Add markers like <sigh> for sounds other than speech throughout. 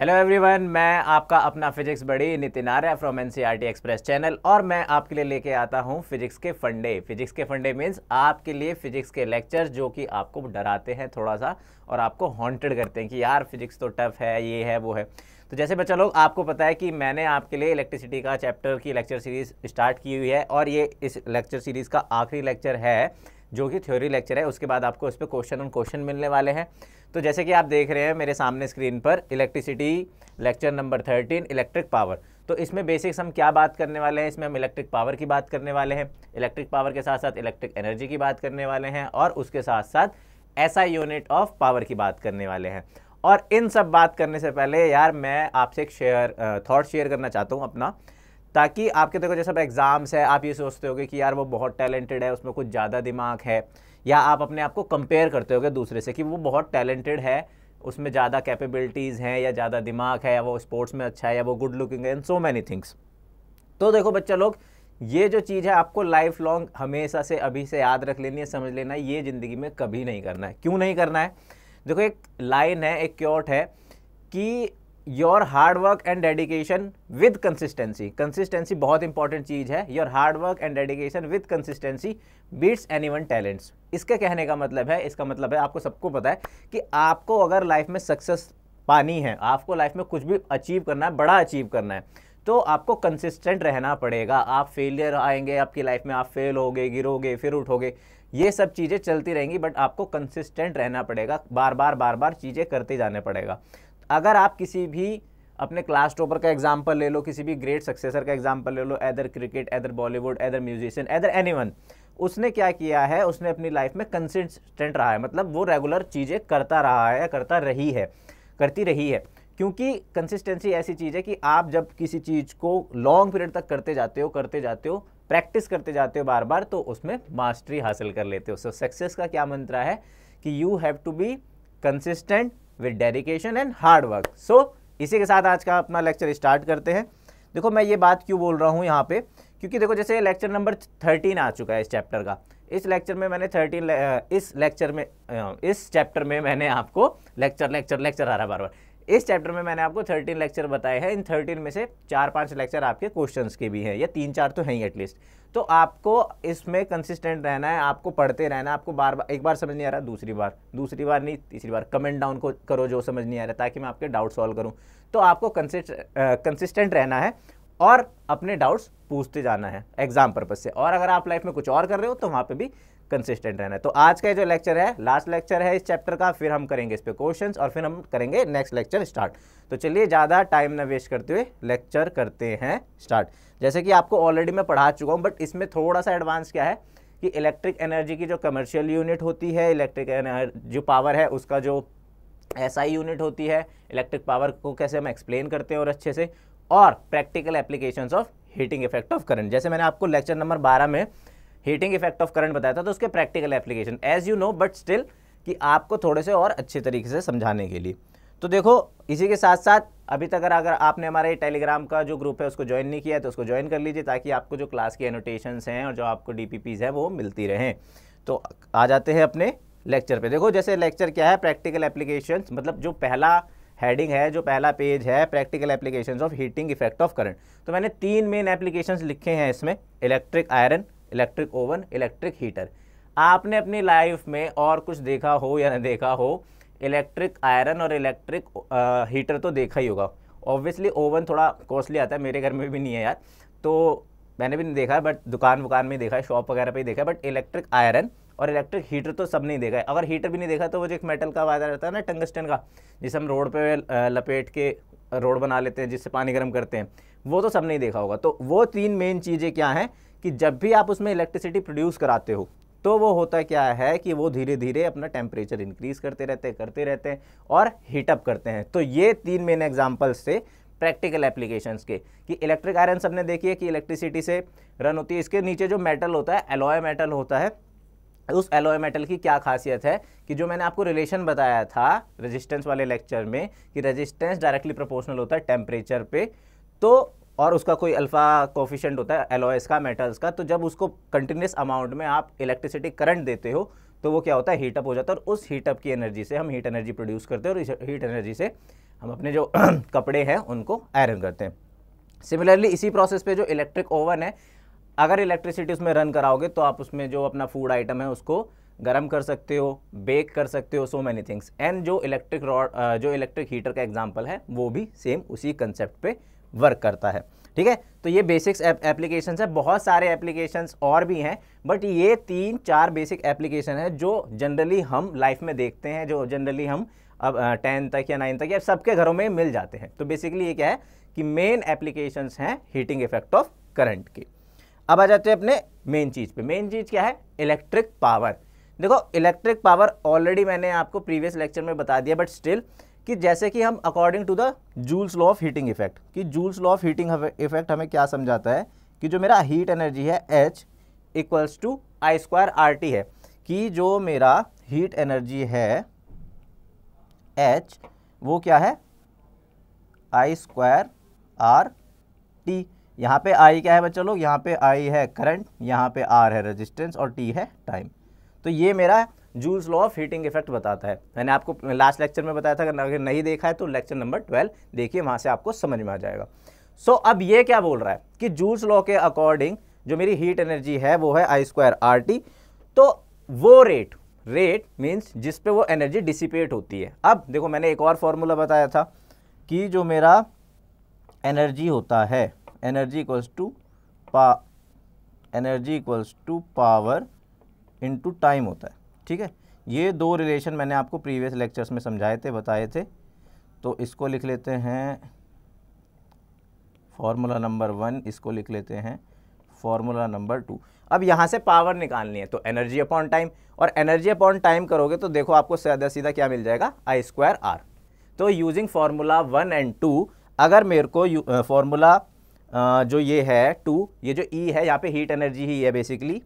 hello everyone मैं आपका अपना फिजिक्स बड़ी Nitin Arya from N express channel और मैं आपके लिए लेके आता हूँ फिजिक्स के फंडे फिजिक्स के फंडे मीन्स आपके लिए फिजिक्स के लेक्चर जो कि आपको डराते हैं थोड़ा सा और आपको हॉन्टेड करते हैं कि यार फिजिक्स तो टफ है ये है वो है तो जैसे बच्चा लोग आपको पता है कि मैंने आपके लिए इलेक्ट्रिसिटी का चैप्टर की लेक्चर सीरीज़ स्टार्ट की हुई है और ये इस लेक्चर सीरीज़ का आखिरी लेक्चर है जो कि थ्योरी लेक्चर है उसके बाद आपको इस पर क्वेश्चन ऑन क्वेश्चन मिलने वाले हैं तो जैसे कि आप देख रहे हैं मेरे सामने स्क्रीन पर electricity lecture number thirteen electric power तो इसमें बेसिक्स हम क्या बात करने वाले हैं इसमें हम इलेक्ट्रिक पावर की बात करने वाले हैं इलेक्ट्रिक पावर के साथ साथ इलेक्ट्रिक एनर्जी की बात करने वाले हैं और उसके साथ साथ ऐसा यूनिट ऑफ पावर की बात करने वाले हैं और इन सब बात करने से पहले यार मैं आपसे एक शेयर थाट शेयर करना चाहता हूँ अपना ताकि आपके देखो जैसे आप एग्ज़ाम्स है आप ये सोचते होगे कि यार वो बहुत टैलेंटेड है उसमें कुछ ज़्यादा दिमाग है या आप अपने आप को कंपेयर करते हो दूसरे से कि वो बहुत टैलेंटेड है उसमें ज़्यादा कैपेबिलिटीज़ हैं या ज़्यादा दिमाग है या वो स्पोर्ट्स में अच्छा है या वो गुड लुकिंग है एंड सो मैनी थिंग्स तो देखो बच्चा लोग ये जो चीज़ है आपको लाइफ लॉन्ग हमेशा से अभी से याद रख लेनी है समझ लेना है ये ज़िंदगी में कभी नहीं करना है क्यों नहीं करना है देखो एक लाइन है एक क्योट है कि your hard work and dedication with consistency consistency बहुत इंपॉर्टेंट चीज़ है your hard work and dedication with consistency beats anyone talents इसके कहने का मतलब है इसका मतलब है आपको सबको पता है कि आपको अगर लाइफ में सक्सेस पानी है आपको लाइफ में कुछ भी अचीव करना है बड़ा अचीव करना है तो आपको कंसिस्टेंट रहना पड़ेगा आप फेलियर आएंगे आपकी लाइफ में आप फेल हो गए गिरोगे फिर उठोगे ये सब चीज़ें चलती रहेंगी बट आपको कंसिस्टेंट रहना पड़ेगा बार बार बार बार चीज़ें करते जाने पड़ेगा अगर आप किसी भी अपने क्लास टॉपर का एग्जाम्पल ले लो किसी भी ग्रेट सक्सेसर का एग्जाम्पल ले लो either cricket either Bollywood either musician either any उसने क्या किया है उसने अपनी लाइफ में कंसिस्टेंट रहा है मतलब वो रेगुलर चीज़ें करता रहा है करता रही है करती रही है क्योंकि कंसिस्टेंसी ऐसी चीज़ है कि आप जब किसी चीज़ को लॉन्ग पीरियड तक करते जाते हो करते जाते हो प्रैक्टिस करते जाते हो बार बार तो उसमें मास्टरी हासिल कर लेते हो सो so, सक्सेस का क्या मंत्र है कि you have to be consistent with dedication and hard work so इसी के साथ आज का अपना लेक्चर स्टार्ट करते हैं देखो मैं ये बात क्यों बोल रहा हूँ यहाँ पे क्योंकि देखो जैसे लेक्चर नंबर थर्टीन आ चुका है इस चैप्टर का इस लेक्चर में मैंने थर्टीन ले, इस लेक्चर में इस चैप्टर में मैंने आपको लेक्चर लेक्चर लेक्चर आ रहा बार बार इस चैप्टर में मैंने आपको थर्टीन लेक्चर बताए हैं इन थर्टीन में से चार पाँच लेक्चर आपके क्वेश्चन के भी हैं या तीन चार तो हैं ही एटलीस्ट तो आपको इसमें कंसिस्टेंट रहना है आपको पढ़ते रहना है आपको बार बार एक बार समझ नहीं आ रहा दूसरी बार दूसरी बार नहीं तीसरी बार कमेंट डाउन को करो जो समझ नहीं आ रहा ताकि मैं आपके डाउट सॉल्व करूँ तो आपको कंसिस्टेंट रहना है और अपने डाउट्स पूछते जाना है एग्जाम पर्पज से और अगर आप लाइफ में कुछ और कर रहे हो तो वहाँ पर भी कंसिस्टेंट रहना है तो आज का जो लेक्चर है लास्ट लेक्चर है इस चैप्टर का फिर हम करेंगे इस पर क्वेश्चन और फिर हम करेंगे नेक्स्ट लेक्चर स्टार्ट तो चलिए ज़्यादा टाइम ना वेस्ट करते हुए लेक्चर करते हैं स्टार्ट जैसे कि आपको ऑलरेडी मैं पढ़ा चुका हूँ बट इसमें थोड़ा सा एडवांस क्या है कि इलेक्ट्रिक एनर्जी की जो कमर्शियल यूनिट होती है इलेक्ट्रिक जो पावर है उसका जो एसआई SI यूनिट होती है इलेक्ट्रिक पावर को कैसे हम एक्सप्लेन करते हैं और अच्छे से और practical application of heating effect of current जैसे मैंने आपको लेक्चर नंबर बारह में हीटिंग इफेक्ट ऑफ करंट बताया था तो उसके practical application as you know but still कि आपको थोड़े से और अच्छे तरीके से समझाने के लिए तो देखो इसी के साथ साथ अभी तक अगर आपने हमारे टेलीग्राम का जो ग्रुप है उसको ज्वाइन नहीं किया है तो उसको ज्वाइन कर लीजिए ताकि आपको जो क्लास की एनोटेशंस हैं और जो आपको डीपीपीज हैं वो मिलती रहें तो आ जाते हैं अपने लेक्चर पे देखो जैसे लेक्चर क्या है प्रैक्टिकल एप्लीकेशन मतलब जो पहला हेडिंग है जो पहला पेज है practical application of heating effect of current तो मैंने तीन मेन एप्लीकेशन लिखे हैं इसमें electric iron electric oven electric heater आपने अपनी लाइफ में और कुछ देखा हो या ना देखा हो इलेक्ट्रिक आयरन और इलेक्ट्रिक हीटर तो देखा ही होगा ऑब्वियसली ओवन थोड़ा कॉस्टली आता है मेरे घर में भी नहीं है यार तो मैंने भी नहीं देखा है बट दुकान वुकान में देखा है शॉप वगैरह पे ही देखा है बट इलेक्ट्रिक आयरन और इलेक्ट्रिक हीटर तो सब नहीं देखा है अगर हीटर भी नहीं देखा तो वो जो एक मेटल का वायदा रहता है ना टंगस्टन का जिसे हम रोड पर लपेट के रोड बना लेते हैं जिससे पानी गर्म करते हैं वो तो सब नहीं देखा होगा तो वो तीन मेन चीज़ें क्या हैं कि जब भी आप उसमें इलेक्ट्रिसिटी प्रोड्यूस कराते हो तो वो होता क्या है कि वो धीरे धीरे अपना टेम्परेचर इंक्रीज़ करते रहते हैं करते रहते हैं और हीटअप करते हैं तो ये तीन मेन एग्जाम्पल्स थे प्रैक्टिकल एप्लीकेशंस के कि इलेक्ट्रिक आयरन सबने देखी है कि इलेक्ट्रिसिटी से रन होती है इसके नीचे जो मेटल होता है एलोए मेटल होता है उस एलोए मेटल की क्या खासियत है कि जो मैंने आपको रिलेशन बताया था रेजिस्टेंस वाले लेक्चर में कि रेजिस्टेंस डायरेक्टली प्रोपोर्शनल होता है टेम्परेचर पे तो और उसका कोई अल्फ़ा कोफिशेंट होता है एलोएस का मेटल्स का तो जब उसको कंटिन्यूस अमाउंट में आप इलेक्ट्रिसिटी करंट देते हो तो वो क्या होता है हीटअप हो जाता है और उस हीटअप की एनर्जी से हम हीट एनर्जी प्रोड्यूस करते हैं और इस हीट एनर्जी से हम अपने जो <clears throat> कपड़े हैं उनको आयरन करते हैं सिमिलरली इसी प्रोसेस पे जो इलेक्ट्रिक ओवन है अगर इलेक्ट्रिसिटी उसमें रन कराओगे तो आप उसमें जो अपना फूड आइटम है उसको गर्म कर सकते हो बेक कर सकते हो सो मैनी थिंग्स एंड जो इलेक्ट्रिक रॉड जो इलेक्ट्रिक हीटर का एग्जाम्पल है वो भी सेम उसी कंसेप्ट पे वर्क करता है ठीक है तो ये बेसिक्स एप्लीकेशन है बहुत सारे एप्लीकेशंस और भी हैं बट ये तीन चार बेसिक एप्लीकेशन है जो जनरली हम लाइफ में देखते हैं जो जनरली हम अब टेन तक या नाइन तक या सबके घरों में मिल जाते हैं तो बेसिकली ये क्या है कि मेन एप्लीकेशन हैं हीटिंग इफेक्ट ऑफ करंट की अब आ जाते हैं अपने मेन चीज़ पे मेन चीज़ क्या है इलेक्ट्रिक पावर देखो इलेक्ट्रिक पावर ऑलरेडी मैंने आपको प्रीवियस लेक्चर में बता दिया बट स्टिल कि जैसे कि हम according to the Joule's law of heating effect कि Joule's law of heating effect हमें क्या समझाता है कि जो मेरा हीट एनर्जी है H equals to I square R T है कि जो मेरा हीट एनर्जी है एच वो क्या है आई स्क्वायर आर टी यहाँ पे आई क्या है बच्चों लोग यहाँ पे आई है करंट यहाँ पे आर है रेजिस्टेंस और टी है टाइम तो ये मेरा Joule's law of heating effect बताता है मैंने आपको लास्ट लेक्चर में बताया था अगर नहीं देखा है तो लेक्चर नंबर ट्वेल्व देखिए वहाँ से आपको समझ में आ जाएगा सो so, अब ये क्या बोल रहा है कि जूल्स लॉ के अकॉर्डिंग जो मेरी हीट एनर्जी है वो है आई स्क्वायर आर टी तो वो रेट रेट मीन्स जिस पे वो एनर्जी डिसिपेट होती है अब देखो मैंने एक और फॉर्मूला बताया था कि जो मेरा एनर्जी होता है एनर्जी इक्वल्स टू पा energy equals to power into time होता है ठीक है ये दो रिलेशन मैंने आपको प्रीवियस लेक्चर्स में समझाए थे बताए थे तो इसको लिख लेते हैं फॉर्मूला नंबर वन इसको लिख लेते हैं फार्मूला नंबर टू अब यहाँ से पावर निकालनी है तो एनर्जी अपॉन टाइम और एनर्जी अपॉन टाइम करोगे तो देखो आपको सीधा सीधा क्या मिल जाएगा आई स्क्वायर आर तो using formula one and two अगर मेरे को फार्मूला uh, जो ये है टू ये जो ई e है यहाँ पे हीट एनर्जी ही है बेसिकली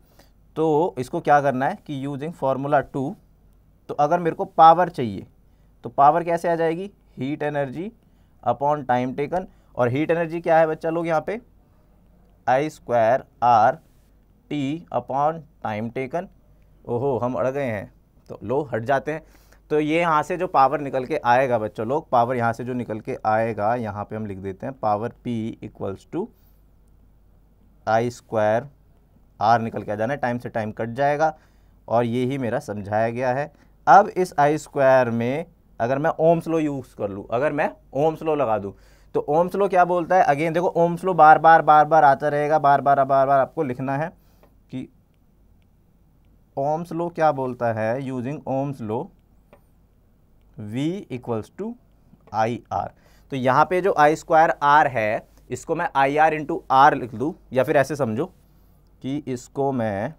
तो इसको क्या करना है कि यूजिंग फार्मूला टू तो अगर मेरे को पावर चाहिए तो पावर कैसे आ जाएगी heat energy upon time taken और हीट एनर्जी क्या है बच्चा लोग यहाँ पे I square R T upon time taken ओहो हम अड़ गए हैं तो लो हट जाते हैं तो ये यहाँ से जो पावर निकल के आएगा बच्चों लोग पावर यहाँ से जो निकल के आएगा यहाँ पे हम लिख देते हैं power P equals to I square R निकल के आ जाना है टाइम से टाइम कट जाएगा और ये ही मेरा समझाया गया है अब इस आई स्क्वायर में अगर मैं ओम्स लो यूज़ कर लूँ अगर मैं ओम्स लो लगा दूँ तो ओम्स लो क्या बोलता है अगेन देखो ओम्स लो बार बार बार बार आता रहेगा बार बार बार बार आपको लिखना है कि ओम्स लो क्या बोलता है using Ohm's law V equals to I R तो यहाँ पे जो आई स्क्वायर आर है इसको मैं आई आर इंटू आर लिख दूँ या फिर ऐसे समझो कि इसको मैं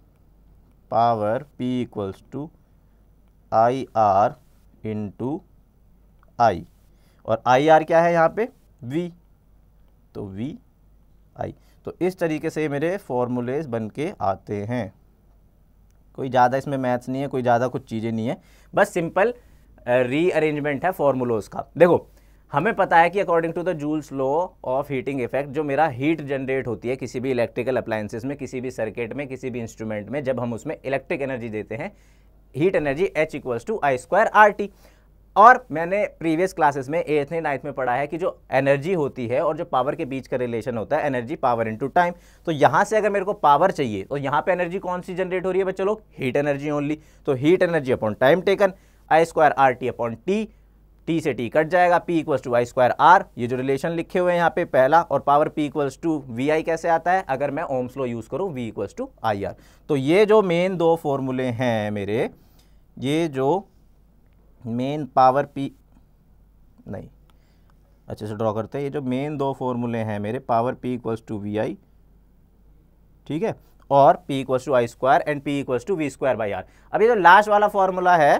power P equals to I R into I और आई आर क्या है यहाँ पे V तो V आई तो इस तरीके से मेरे फॉर्मूलेज बन के आते हैं कोई ज़्यादा इसमें मैथ्स नहीं है कोई ज़्यादा कुछ चीज़ें नहीं है बस सिंपल रीअरेंजमेंट है फॉर्मूलोज का देखो हमें पता है कि according to the Joule's law of heating effect जो मेरा हीट जनरेट होती है किसी भी इलेक्ट्रिकल अप्लायंसेस में किसी भी सर्किट में किसी भी इंस्ट्रूमेंट में जब हम उसमें इलेक्ट्रिक एनर्जी देते हैं heat energy H equals to I square R T और मैंने प्रीवियस क्लासेस में एथ ने नाइन्थ में पढ़ा है कि जो एनर्जी होती है और जो पावर के बीच का रिलेशन होता है एनर्जी पावर इनटू टाइम तो यहाँ से अगर मेरे को पावर चाहिए तो यहाँ पे एनर्जी कौन सी जनरेट हो रही है बच्चों लोग हीट एनर्जी ओनली तो heat energy upon time taken I square R T upon T T से टी कट जाएगा P equals to I square R ये जो रिलेशन लिखे हुए हैं यहाँ पे पहला और power P equals to V I कैसे आता है अगर मैं ओम स्लो यूज़ करूँ V equals to I R तो ये जो मेन दो फॉर्मूले हैं मेरे ये जो मेन पावर पी नहीं अच्छे से ड्रॉ करते हैं ये जो मेन दो फॉर्मूले हैं मेरे power P equals to V I ठीक है और P equals to I square and P equals to V square by R अब ये जो लास्ट वाला फॉर्मूला है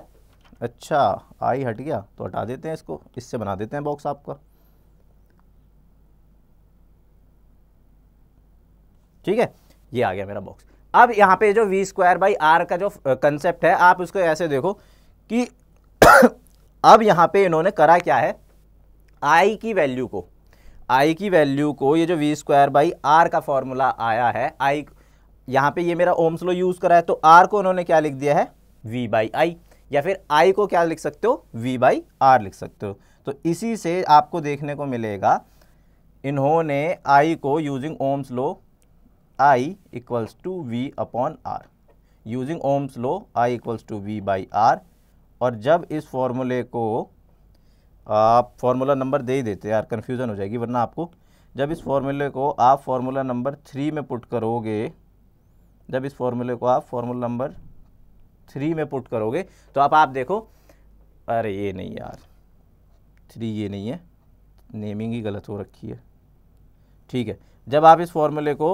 अच्छा आई हट गया तो हटा देते हैं इसको इससे बना देते हैं बॉक्स आपका ठीक है ये आ गया मेरा बॉक्स अब यहाँ पे जो वी स्क्वायर बाई आर का जो कंसेप्ट है आप उसको ऐसे देखो कि <coughs> अब यहाँ पे इन्होंने करा क्या है आई की वैल्यू को आई की वैल्यू को ये जो वी स्क्वायर बाई आर का फॉर्मूला आया है आई यहाँ पे ये मेरा ओम्स लो यूज़ करा है तो आर को उन्होंने क्या लिख दिया है वी बाई आई या फिर आई को क्या लिख सकते हो वी बाई आर लिख सकते हो तो इसी से आपको देखने को मिलेगा इन्होंने आई को using Ohm's law I equals to V upon R using Ohm's law I equals to V by R और जब इस फॉर्मूले को आप फार्मूला नंबर दे ही देते यार कन्फ्यूज़न हो जाएगी वरना आपको जब इस फॉर्मूले को आप फार्मूला नंबर थ्री में पुट करोगे जब इस फॉर्मूले को आप फार्मूला नंबर थ्री में पुट करोगे तो आप आप देखो अरे ये नहीं यार थ्री ये नहीं है नेमिंग ही गलत हो रखी है ठीक है जब आप इस फॉर्मूले को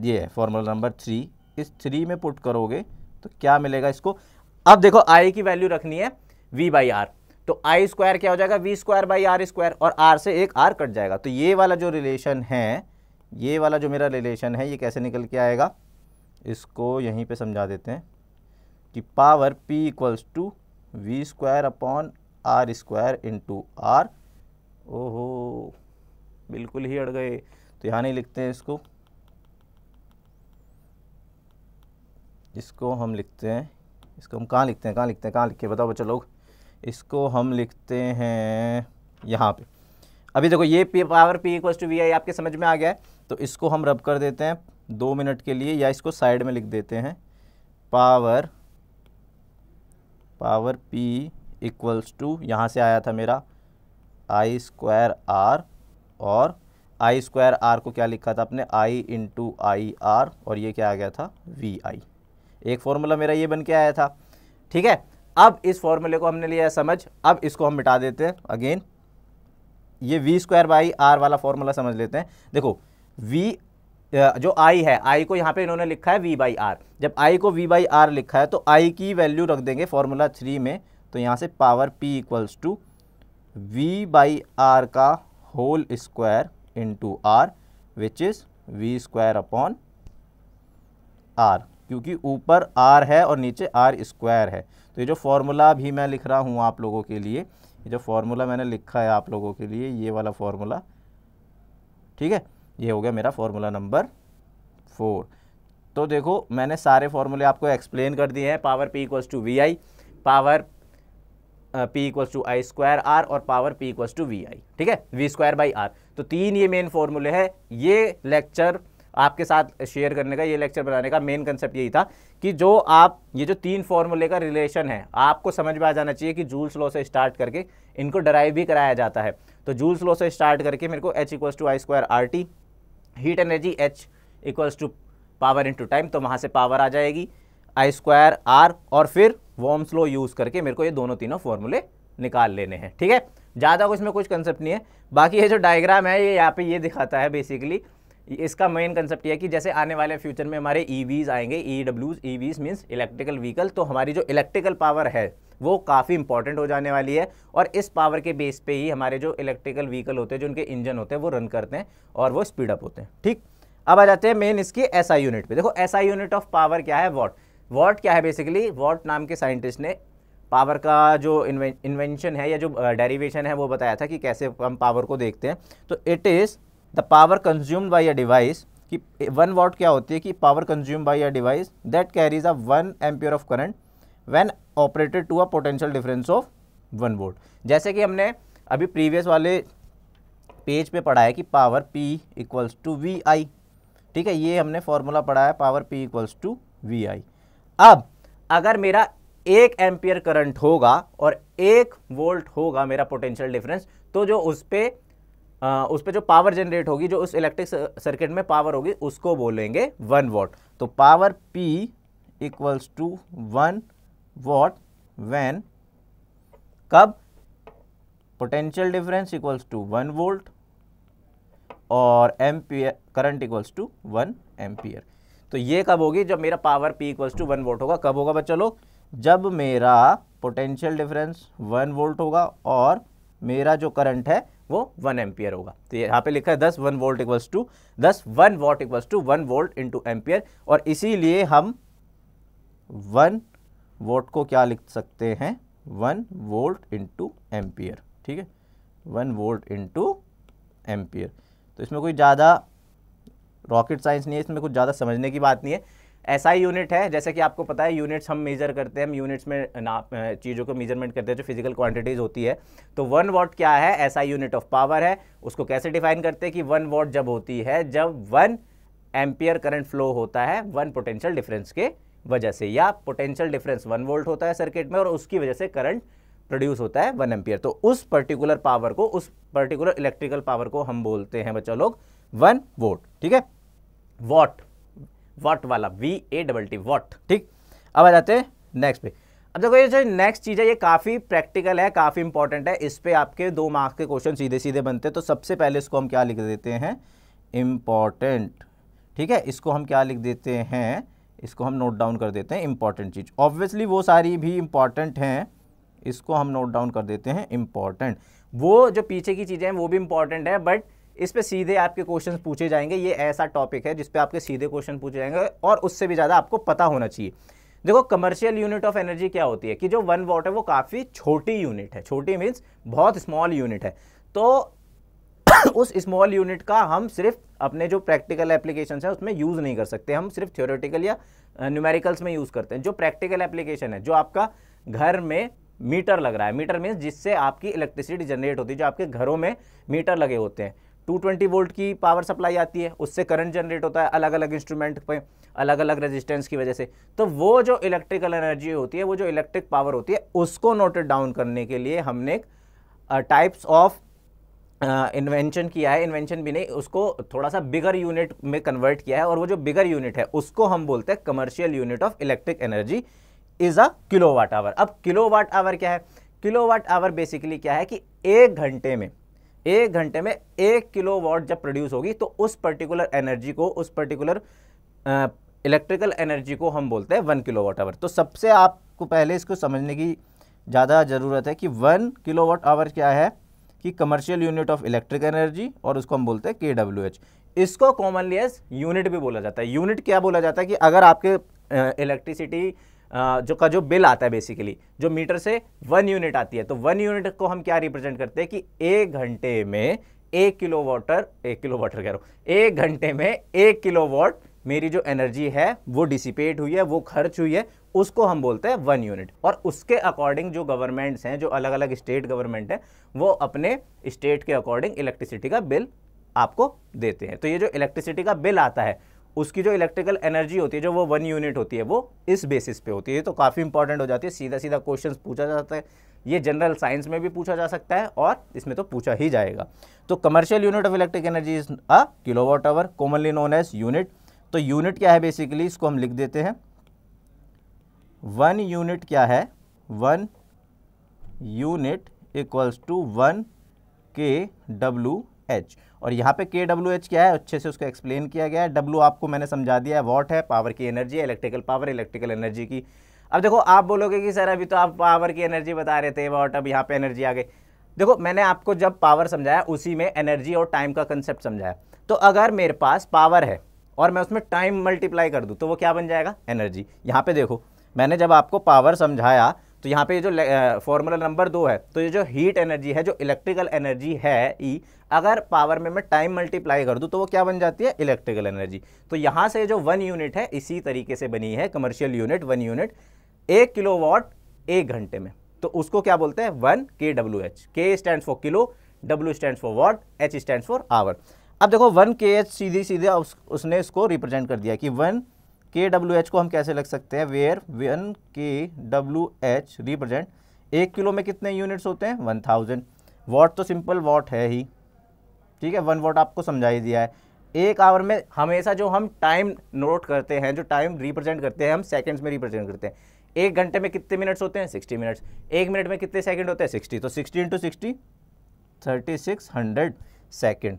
ये है फॉर्मूला नंबर थ्री इस थ्री में पुट करोगे तो क्या मिलेगा इसको अब देखो आई की वैल्यू रखनी है वी बाई आर तो आई स्क्वायर क्या हो जाएगा V square by R square और आर से एक आर कट जाएगा तो ये वाला जो रिलेशन है ये वाला जो मेरा रिलेशन है ये कैसे निकल के आएगा इसको यहीं पे समझा देते हैं कि power p equals to V square upon R square into R ओहो बिल्कुल ही अड़ गए तो यहाँ नहीं लिखते हैं इसको इसको हम लिखते हैं इसको हम कहाँ लिखते हैं कहाँ लिखते हैं कहाँ लिखे बताओ बच्चों लोग इसको हम लिखते हैं यहाँ पे अभी देखो ये P power P equals to V I आपके समझ में आ गया है तो इसको हम रब कर देते हैं दो मिनट के लिए या इसको साइड में लिख देते हैं power power P equals to यहाँ से आया था मेरा आई स्क्वायर आर और आई स्क्वायर आर को क्या लिखा था अपने आई इंटू आई आर और ये क्या आ गया था वी आई एक फॉर्मूला मेरा ये बन के आया था ठीक है अब इस फॉर्मूले को हमने लिया है समझ अब इसको हम मिटा देते हैं अगेन ये वी स्क्वायर बाई आर वाला फॉर्मूला समझ लेते हैं देखो वी जो आई है आई को यहाँ पे इन्होंने लिखा है वी बाई आर जब आई को वी बाई आर लिखा है तो आई की वैल्यू रख देंगे फॉर्मूला थ्री में तो यहाँ से power P equals to V by R का whole square into R which is V square upon R क्योंकि ऊपर आर है और नीचे आर स्क्वायर है तो ये जो फॉर्मूला भी मैं लिख रहा हूँ आप लोगों के लिए ये जो फॉर्मूला मैंने लिखा है आप लोगों के लिए ये वाला फॉर्मूला ठीक है ये हो गया मेरा फॉर्मूला नंबर फोर तो देखो मैंने सारे फॉर्मूले आपको एक्सप्लेन कर दिए हैं power P equals to V I power P equals to I square R और power P equals to V I ठीक है वी स्क्वायर बाई आर तो तीन ये मेन फॉर्मूले हैं ये लेक्चर आपके साथ शेयर करने का ये लेक्चर बनाने का मेन कंसेप्ट यही था कि जो आप ये जो तीन फॉर्मूले का रिलेशन है आपको समझ में आ जाना चाहिए कि जूल्स लॉ से स्टार्ट करके इनको डराइव भी कराया जाता है तो जूल्स लॉ से स्टार्ट करके मेरे को H equals to I square R T heat energy H equals to power into time तो वहाँ से पावर आ जाएगी आई स्क्वायर आर और फिर वॉम स्लो यूज़ करके मेरे को ये दोनों तीनों फॉर्मूले निकाल लेने हैं ठीक है ज़्यादा कुछ में कुछ कंसेप्ट नहीं है बाकी ये जो डायग्राम है ये यहाँ पे ये दिखाता है बेसिकली इसका मेन कंसेप्ट यह है कि जैसे आने वाले फ्यूचर में हमारे ईवीज e आएंगे ई डब्ल्यूज ईवीज मीन्स इलेक्ट्रिकल व्हीकल तो हमारी जो इलेक्ट्रिकल पावर है वो काफ़ी इंपॉर्टेंट हो जाने वाली है और इस पावर के बेस पे ही हमारे जो इलेक्ट्रिकल व्हीकल होते हैं जो उनके इंजन होते हैं वो रन करते हैं और वो स्पीड अप होते हैं ठीक अब आ जाते हैं मेन इसकी एस यूनिट पे देखो एस यूनिट ऑफ पावर क्या है वॉट वॉट क्या है बेसिकली वॉट नाम के साइंटिस्ट ने पावर का जो इन्वेंशन है या जो डेरिवेशन है वो बताया था कि कैसे हम पावर को देखते हैं तो it is the power consumed by a device कि वन वॉट क्या होती है कि power consume by a device that carries a one ampere of current when operated to a potential difference of one volt जैसे कि हमने अभी previous वाले पेज पे पढ़ा है कि power P equals to V I ठीक है ये हमने फॉर्मूला पढ़ा है power P equals to V I अब अगर मेरा एक एम्पियर करंट होगा और एक वोल्ट होगा मेरा पोटेंशियल डिफरेंस तो जो उस पर आ, उस पर जो पावर जनरेट होगी जो उस इलेक्ट्रिक सर्किट में पावर होगी उसको बोलेंगे वन वॉट तो power P equals to one watt when कब potential difference equals to one volt और ampere current equals to one ampere तो ये कब होगी जब मेरा power P equals to one volt होगा कब होगा बच्चों लोग जब मेरा पोटेंशियल डिफरेंस वन वोल्ट होगा और मेरा जो करंट है वो वन एम्पियर होगा तो यहाँ पे लिखा है दस वन वोल्ट इक्वल्स टू दस one watt equals to one volt into ampere और इसीलिए हम वन वोल्ट को क्या लिख सकते हैं वन वोल्ट इंटू एम्पियर ठीक है वन वोल्ट इंटू एम्पियर तो इसमें कोई ज़्यादा रॉकेट साइंस नहीं है इसमें कुछ ज़्यादा समझने की बात नहीं है ऐसा ही यूनिट है जैसे कि आपको पता है यूनिट्स हम मेजर करते हैं हम यूनिट्स में नाप चीज़ों को मेजरमेंट करते हैं जो फिजिकल क्वांटिटीज़ होती है तो वन वॉट क्या है ऐसा यूनिट ऑफ पावर है उसको कैसे डिफाइन करते हैं कि वन वॉट जब होती है जब वन एम्पियर करंट फ्लो होता है वन पोटेंशियल डिफरेंस के वजह से या पोटेंशियल डिफरेंस वन वोल्ट होता है सर्किट में और उसकी वजह से करंट प्रोड्यूस होता है वन एम्पियर तो उस पर्टिकुलर पावर को उस पर्टिकुलर इलेक्ट्रिकल पावर को हम बोलते हैं बच्चों लोग वन वोट ठीक है वॉट वॉट वाला V A double T watt ठीक अब आ जाते हैं नेक्स्ट पे अब देखो ये जो नेक्स्ट चीज़ है ये काफ़ी प्रैक्टिकल है काफ़ी इंपॉर्टेंट है इस पर आपके दो मार्क्स के क्वेश्चन सीधे सीधे बनते हैं तो सबसे पहले इसको हम क्या लिख देते हैं इम्पॉर्टेंट ठीक है इसको हम क्या लिख देते हैं इसको हम नोट डाउन कर देते हैं इंपॉर्टेंट चीज़ ऑब्वियसली वो सारी भी इम्पॉर्टेंट हैं इसको हम नोट डाउन कर देते हैं इम्पॉर्टेंट वो जो पीछे की चीज़ें हैं वो भी इम्पॉर्टेंट है बट इस पर सीधे आपके क्वेश्चन पूछे जाएंगे ये ऐसा टॉपिक है जिसपे आपके सीधे क्वेश्चन पूछे जाएंगे और उससे भी ज़्यादा आपको पता होना चाहिए देखो कमर्शियल यूनिट ऑफ एनर्जी क्या होती है कि जो वन वॉट है वो काफ़ी छोटी यूनिट है छोटी मीन्स बहुत स्मॉल यूनिट है तो <coughs> उस स्मॉल यूनिट का हम सिर्फ अपने जो प्रैक्टिकल एप्लीकेशन है उसमें यूज़ नहीं कर सकते हम सिर्फ थियोरेटिकल या न्यूमेरिकल्स में यूज़ करते हैं जो प्रैक्टिकल एप्लीकेशन है जो आपका घर में मीटर लग रहा है मीटर मीन्स जिससे आपकी इलेक्ट्रिसिटी जनरेट होती है जो आपके घरों में मीटर लगे होते हैं 220 वोल्ट की पावर सप्लाई आती है उससे करंट जनरेट होता है अलग अलग इंस्ट्रूमेंट पे अलग अलग रेजिस्टेंस की वजह से तो वो जो इलेक्ट्रिकल एनर्जी होती है वो जो इलेक्ट्रिक पावर होती है उसको नोटेड डाउन करने के लिए हमने टाइप्स ऑफ इन्वेंशन किया है इन्वेंशन भी नहीं उसको थोड़ा सा बिगर यूनिट में कन्वर्ट किया है और वो जो बिगर यूनिट है उसको हम बोलते हैं commercial unit of electric energy is a kilo watt hour अब किलो वाट आवर क्या है किलो वाट आवर बेसिकली क्या है कि एक घंटे में एक घंटे में एक किलो वॉट जब प्रोड्यूस होगी तो उस पर्टिकुलर एनर्जी को उस पर्टिकुलर इलेक्ट्रिकल एनर्जी को हम बोलते हैं वन किलो वॉट आवर तो सबसे आपको पहले इसको समझने की ज़्यादा ज़रूरत है कि वन किलो वॉट आवर क्या है कि commercial unit of electric energy और उसको हम बोलते हैं के डब्ल्यू एच इसको कॉमनली एज यूनिट भी बोला जाता है यूनिट क्या बोला जाता है कि अगर आपके इलेक्ट्रिसिटी uh, जो का जो बिल आता है बेसिकली जो मीटर से वन यूनिट आती है तो वन यूनिट को हम क्या रिप्रेजेंट करते हैं कि एक घंटे में एक किलो वाटर एक किलो वाटर कह रहा हूँ एक घंटे में एक किलो वाट मेरी जो एनर्जी है वो डिसिपेट हुई है वो खर्च हुई है उसको हम बोलते हैं वन यूनिट और उसके अकॉर्डिंग जो गवर्नमेंट्स हैं जो अलग अलग स्टेट गवर्नमेंट है वो अपने स्टेट के अकॉर्डिंग इलेक्ट्रिसिटी का बिल आपको देते हैं तो ये जो इलेक्ट्रिसिटी का बिल आता है उसकी जो इलेक्ट्रिकल एनर्जी होती है जो वो वन यूनिट होती है वो इस बेसिस पे होती है तो काफ़ी इंपॉर्टेंट हो जाती है सीधा सीधा क्वेश्चन पूछा जाता है ये जनरल साइंस में भी पूछा जा सकता है और इसमें तो पूछा ही जाएगा तो commercial unit of electric energy is a kilowatt hour commonly known as unit तो यूनिट क्या है बेसिकली इसको हम लिख देते हैं वन यूनिट क्या है one unit equals to one K W H और यहाँ पे के डब्ल्यू एच क्या है अच्छे से उसको एक्सप्लेन किया गया है डब्ल्यू आपको मैंने समझा दिया है वॉट है पावर की energy electrical power electrical energy की अब देखो आप बोलोगे कि सर अभी तो आप पावर की एनर्जी बता रहे थे वॉट अब यहाँ पर एनर्जी आ गई देखो मैंने आपको जब पावर समझाया उसी में एनर्जी और टाइम का कंसेप्ट समझाया तो अगर मेरे पास पावर है और मैं उसमें टाइम मल्टीप्लाई कर दूँ तो वो क्या बन जाएगा एनर्जी यहाँ पे देखो मैंने जब आपको पावर समझाया तो यहाँ पे जो फॉर्मूला नंबर दो है तो ये जो हीट एनर्जी है जो इलेक्ट्रिकल एनर्जी है ई e, अगर पावर में मैं टाइम मल्टीप्लाई कर दूँ तो वो क्या बन जाती है इलेक्ट्रिकल एनर्जी तो यहाँ से जो वन यूनिट है इसी तरीके से बनी है कमर्शियल यूनिट वन यूनिट एक किलो वॉट एक घंटे में तो उसको क्या बोलते हैं one K W H K stand for kilo W stand for watt H stand for hour अब देखो वन के एच सीधे सीधे उसने इसको रिप्रेजेंट कर दिया कि वन के डब्ल्यू एच को हम कैसे लग सकते हैं where one K W H represent एक किलो में कितने यूनिट्स होते हैं वन थाउजेंड वॉट तो सिंपल वॉट है ही ठीक है वन वॉट आपको समझा ही दिया है एक आवर में हमेशा जो हम टाइम नोट करते हैं जो टाइम रिप्रेजेंट करते हैं हम सेकेंड्स में रिप्रेजेंट करते हैं एक घंटे में कितने मिनट्स होते हैं सिक्सटी मिनट्स एक मिनट में कितने सेकेंड होते हैं सिक्सटी तो sixty into sixty thirty six hundred second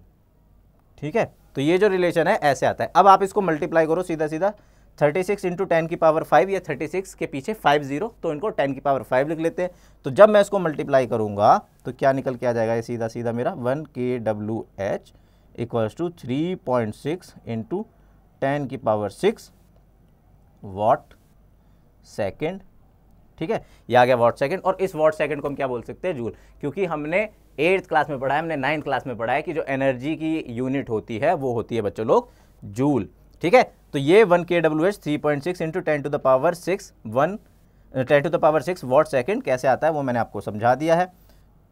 ठीक है तो ये जो रिलेशन है ऐसे आता है अब आप इसको मल्टीप्लाई करो सीधा सीधा थर्टी सिक्स इंटू टेन की पावर फाइव या थर्टी सिक्स के पीछे फाइव जीरो तो इनको टेन की पावर फाइव लिख लेते हैं तो जब मैं इसको मल्टीप्लाई करूंगा तो क्या निकल के आ जाएगा ये सीधा सीधा मेरा one K W H equals to three point six into ten की पावर सिक्स वॉट सेकेंड ठीक है ये आ गया वॉट सेकेंड और इस वॉट सेकेंड को हम क्या बोल सकते हैं जूल क्योंकि हमने एट्थ क्लास में पढ़ा है हमने नाइन्थ क्लास में पढ़ा है कि जो एनर्जी की यूनिट होती है वो होती है बच्चों लोग जूल ठीक है तो ये one K W H three point six into ten to the power six one ten to the power six watt second कैसे आता है वो मैंने आपको समझा दिया है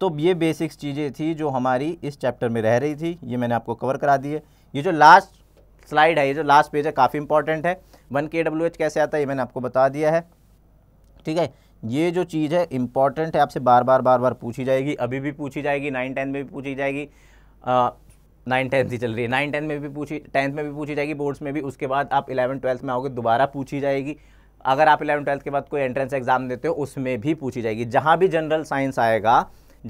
तो ये बेसिक्स चीज़ें थी जो हमारी इस चैप्टर में रह रही थी ये मैंने आपको कवर करा दी है ये जो लास्ट स्लाइड है ये जो लास्ट पेज है काफ़ी इंपॉर्टेंट है वन के डब्ल्यू एच कैसे आता है ये मैंने आपको बता दिया है ठीक है ये जो चीज़ है इंपॉर्टेंट है आपसे बार बार बार बार पूछी जाएगी अभी भी पूछी जाएगी नाइन टेन में भी पूछी जाएगी नाइन टेंथ ही चल रही है नाइन टेंथ में भी पूछी टेंथ में भी पूछी जाएगी बोर्ड्स में भी उसके बाद आप इलेवन ट्वेल्थ में आओगे दोबारा पूछी जाएगी अगर आप इलेवन ट्वेल्थ के बाद कोई एंट्रेंस एग्जाम देते हो उसमें भी पूछी जाएगी जहाँ भी जनरल साइंस आएगा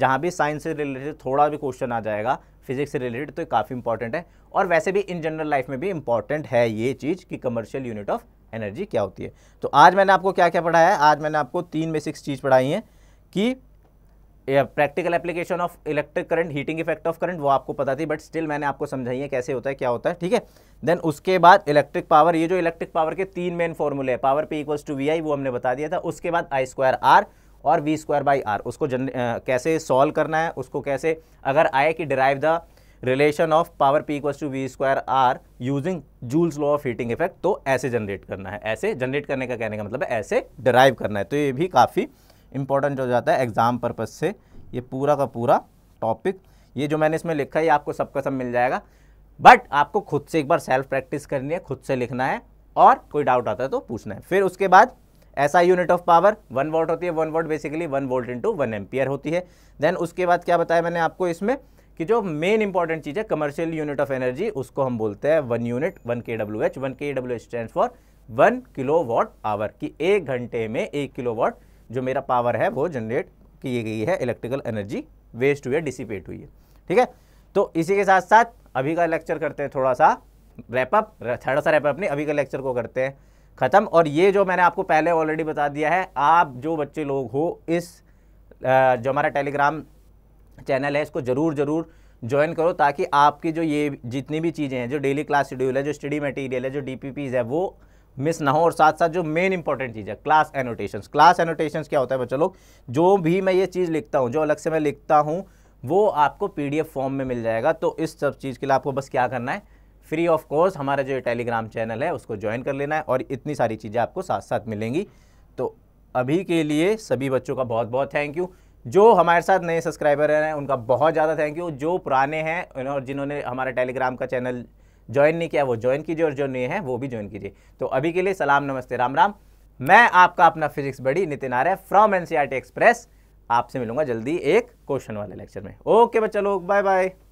जहाँ भी साइंस से रिलेटेड थोड़ा भी क्वेश्चन आ जाएगा फिजिक्स से रिलेटेड तो काफ़ी इंपॉर्टेंट है और वैसे भी इन जनरल लाइफ में भी इंपॉर्टेंट है ये चीज़ कि कमर्शियल यूनिट ऑफ एनर्जी क्या होती है तो आज मैंने आपको क्या क्या पढ़ाया है आज मैंने आपको तीन बेसिक्स चीज़ पढ़ाई हैं कि practical application of electric current heating effect of current वो आपको पता थी बट स्टिल मैंने आपको समझाई है कैसे होता है क्या होता है ठीक है देन उसके बाद इलेक्ट्रिक पावर ये जो इलेक्ट्रिक पावर के तीन मेन फॉर्मूले हैं power P equals to V I वो हमने बता दिया था उसके बाद आई स्क्वायर आर और वी स्क्वायर बाई आर उसको जन कैसे सॉल्व करना है उसको कैसे अगर आए कि derive the relation of power P equals to V square R using Joule's law of heating effect तो ऐसे जनरेट करना है ऐसे जनरेट करने का कहने का मतलब है ऐसे डिराइव करना है तो ये भी काफ़ी इंपॉर्टेंट हो जाता है एग्ज़ाम पर्पज़ से ये पूरा का पूरा टॉपिक ये जो मैंने इसमें लिखा है ये आपको सबका सब मिल जाएगा बट आपको खुद से एक बार सेल्फ प्रैक्टिस करनी है खुद से लिखना है और कोई डाउट आता है तो पूछना है फिर उसके बाद ऐसा unit of power one volt होती है one volt basically one volt into one ampere होती है देन उसके बाद क्या बताया मैंने आपको इसमें कि जो मेन इंपॉर्टेंट चीज़ है कमर्शियल यूनिट ऑफ एनर्जी उसको हम बोलते हैं one unit one K W H one K W H stand for one kilo watt hour कि एक घंटे में एक किलो वॉट जो मेरा पावर है वो जनरेट की गई है इलेक्ट्रिकल एनर्जी वेस्ट हुई है डिसिपेट हुई है ठीक है तो इसी के साथ साथ अभी का लेक्चर करते हैं थोड़ा सा रैपअप थोड़ा सा रैपअप नहीं अभी का लेक्चर को करते हैं ख़त्म और ये जो मैंने आपको पहले ऑलरेडी बता दिया है आप जो बच्चे लोग हो इस जो हमारा टेलीग्राम चैनल है इसको ज़रूर ज़रूर ज्वाइन करो ताकि आपकी जो ये जितनी भी चीज़ें हैं जो डेली क्लास शेड्यूल है जो स्टडी मटेरियल है जो डी है वो मिस ना हो और साथ साथ जो मेन इंपॉर्टेंट चीज़ है क्लास एनोटेशंस क्लास एनोटेशंस क्या होता है बच्चों लोग जो भी मैं ये चीज़ लिखता हूँ जो अलग से मैं लिखता हूँ वो आपको पीडीएफ फॉर्म में मिल जाएगा तो इस सब चीज़ के लिए आपको बस क्या करना है फ्री ऑफ कॉस्ट हमारा जो टेलीग्राम चैनल है उसको ज्वाइन कर लेना है और इतनी सारी चीज़ें आपको साथ साथ मिलेंगी तो अभी के लिए सभी बच्चों का बहुत बहुत थैंक यू जो हमारे साथ नए सब्सक्राइबर हैं उनका बहुत ज़्यादा थैंक यू जो पुराने हैं और जिन्होंने हमारा टेलीग्राम का चैनल ज्वाइन नहीं किया वो ज्वाइन कीजिए और जो नहीं है वो भी ज्वाइन कीजिए तो अभी के लिए सलाम नमस्ते राम राम मैं आपका अपना फिजिक्स बड़ी Nitin Arya from NCERT express आपसे मिलूंगा जल्दी एक क्वेश्चन वाले लेक्चर में ओके बच्चा लोग बाय बाय